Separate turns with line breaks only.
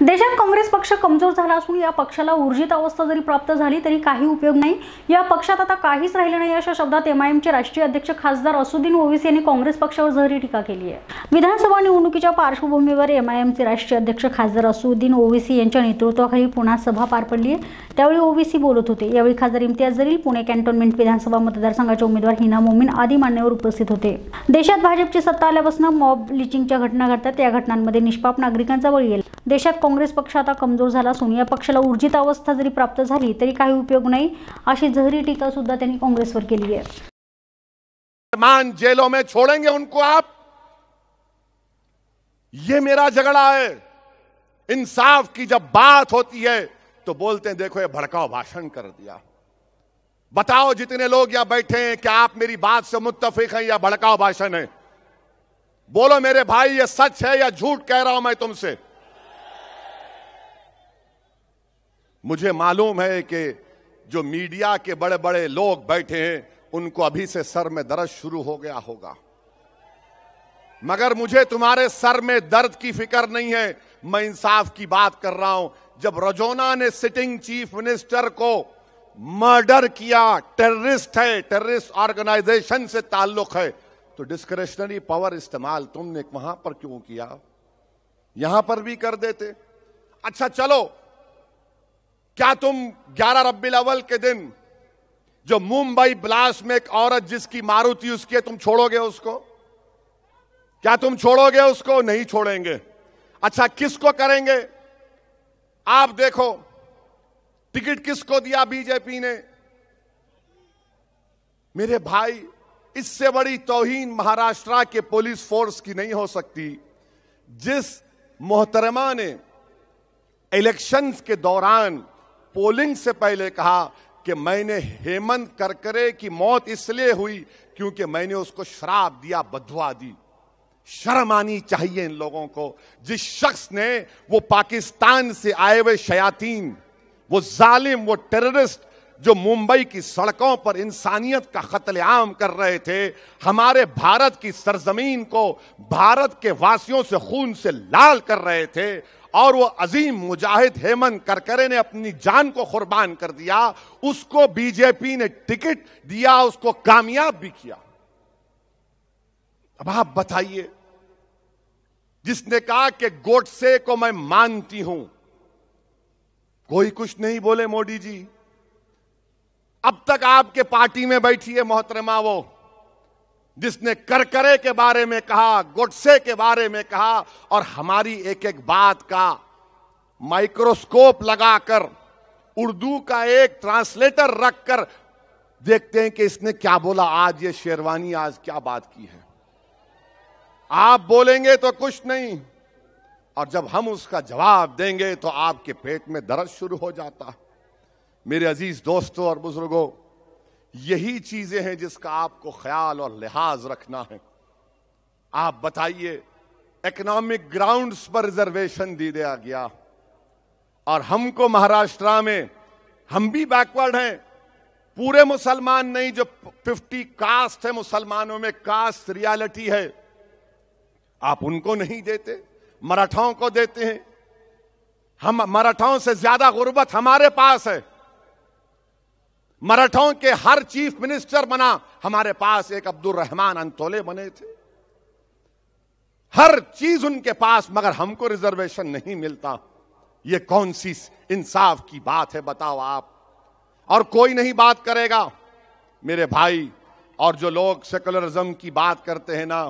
देशात काँग्रेस पक्ष कमजोर झाला असून या पक्षाला ऊर्जित अवस्था जरी प्राप्त झाली तरी काही उपयोग नाही या पक्षात आता काहीच राहिले नाही अशा शब्दात एम आय एमचे राष्ट्रीय अध्यक्ष खासदार असुद्दीन ओवीसी यांनी काँग्रेस पक्षावर जहरी टीका केली आहे विधानसभा निवडणुकीच्या पार्श्वभूमीवर एम आय एमचे राष्ट्रीय अध्यक्ष खासदार असुद्दीन ओवीसी यांच्या नेतृत्वाखाली पुन्हा सभा पार पडली आहे त्यावेळी ओवीसी बोलत होते यावेळी खासदार इम्तियाज जलील पुणे कॅन्टोन्मेंट विधानसभा मतदारसंघाचे उमेदवार हिना मोमीन आदी मान्यवर उपस्थित होते देशात भाजपची सत्ता आल्यापासून मॉब लिचिंगच्या घटना घडतात या घटनांमध्ये निष्पाप नागरिकांचा बळी येईल देशात कांग्रेस पक्ष आता कमजोर सोनिया पक्षाला ऊर्जित अवस्था जरी प्राप्त तरी का उपयोग नहीं अभी जहरी टीका सुधा कांग्रेस काँग्रेसवर
मान जेलों में छोड़ेंगे उनको आप ये मेरा झगड़ा है इंसाफ की जब बात होती है तो बोलते हैं देखो ये भड़काओ भाषण कर दिया बताओ जितने लोग यहां बैठे हैं क्या आप मेरी बात से मुत्तफिक हैं या भड़काओ भाषण है बोलो मेरे भाई ये सच है या झूठ कह रहा हूं मैं तुमसे मुझे मालूम है कि जो मीडिया के बड़े बड़े लोग बैठे हैं उनको अभी से सर में दर्द शुरू हो गया होगा मगर मुझे तुम्हारे सर में दर्द की फिक्र नहीं है मैं इंसाफ की बात कर रहा हूं जब रजोना ने सिटिंग चीफ मिनिस्टर को मर्डर किया टेररिस्ट है टेररिस्ट ऑर्गेनाइजेशन से ताल्लुक है तो डिस्क्रिशनरी पावर इस्तेमाल तुमने वहां पर क्यों किया यहां पर भी कर देते अच्छा चलो क्या तुम 11 रबी अवल के दिन जो मुंबई ब्लास्ट में एक औरत जिसकी मारुति उसकी है तुम छोड़ोगे उसको क्या तुम छोड़ोगे उसको नहीं छोड़ेंगे अच्छा किसको करेंगे आप देखो टिकट किसको दिया बीजेपी ने मेरे भाई इससे बड़ी तोहीन महाराष्ट्र के पुलिस फोर्स की नहीं हो सकती जिस मोहतरमा ने इलेक्शंस के दौरान पोलिंग से पहले कहा कि मैंने हेमंत करकरे की मौत इसलिए हुई क्योंकि मैंने उसको शराब दिया बदवा दी शर्म आनी चाहिए इन लोगों को जिस शख्स ने वो पाकिस्तान से आए हुए शयातीन वो जालिम वो टेररिस्ट जो मुंबई की सड़कों पर इंसानियत का कत्लेआम कर रहे थे हमारे भारत की सरजमीन को भारत के वासियों से खून से लाल कर रहे थे और वो अजीम मुजाहिद हेमंत करकरे ने अपनी जान को कुर्बान कर दिया उसको बीजेपी ने टिकट दिया उसको कामयाब भी किया अब आप बताइए जिसने कहा कि गोडसे को मैं मानती हूं कोई कुछ नहीं बोले मोदी जी अब तक आपके पार्टी में बैठी है मोहतरमा वो जिसने करकरे के बारे में कहा गुटसे के बारे में कहा और हमारी एक एक बात का माइक्रोस्कोप लगाकर उर्दू का एक ट्रांसलेटर रखकर देखते हैं कि इसने क्या बोला आज ये शेरवानी आज क्या बात की है आप बोलेंगे तो कुछ नहीं और जब हम उसका जवाब देंगे तो आपके पेट में दर्द शुरू हो जाता है मेरे अजीज दोस्तों और बुजुर्गों यही चीजें हैं जिसका आपको ख्याल और लिहाज रखना है आप बताइए इकोनॉमिक ग्राउंड्स पर रिजर्वेशन दे दिया गया और हमको महाराष्ट्र में हम भी बैकवर्ड हैं पूरे मुसलमान नहीं जो 50 कास्ट है मुसलमानों में कास्ट रियलिटी है आप उनको नहीं देते मराठाओं को देते हैं हम मराठाओं से ज्यादा गुर्बत हमारे पास है मराठों के हर चीफ मिनिस्टर बना हमारे पास एक अब्दुल रहमान अंतोले बने थे हर चीज उनके पास मगर हमको रिजर्वेशन नहीं मिलता ये कौन सी इंसाफ की बात है बताओ आप और कोई नहीं बात करेगा मेरे भाई और जो लोग सेकुलरिज्म की बात करते हैं ना